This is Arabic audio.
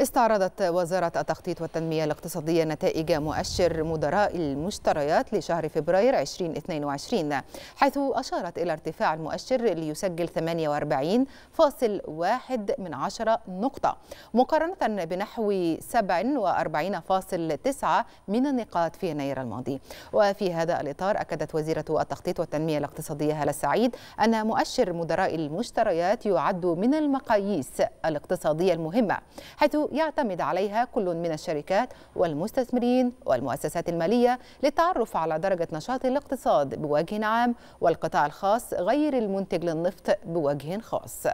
استعرضت وزارة التخطيط والتنمية الاقتصادية نتائج مؤشر مدراء المشتريات لشهر فبراير 2022 حيث أشارت إلى ارتفاع المؤشر ليسجل 48.1 من عشرة نقطة مقارنة بنحو 47.9 من النقاط في يناير الماضي وفي هذا الإطار أكدت وزيرة التخطيط والتنمية الاقتصادية هلا السعيد أن مؤشر مدراء المشتريات يعد من المقاييس الاقتصادية المهمة حيث يعتمد عليها كل من الشركات والمستثمرين والمؤسسات المالية للتعرف على درجة نشاط الاقتصاد بوجه عام والقطاع الخاص غير المنتج للنفط بوجه خاص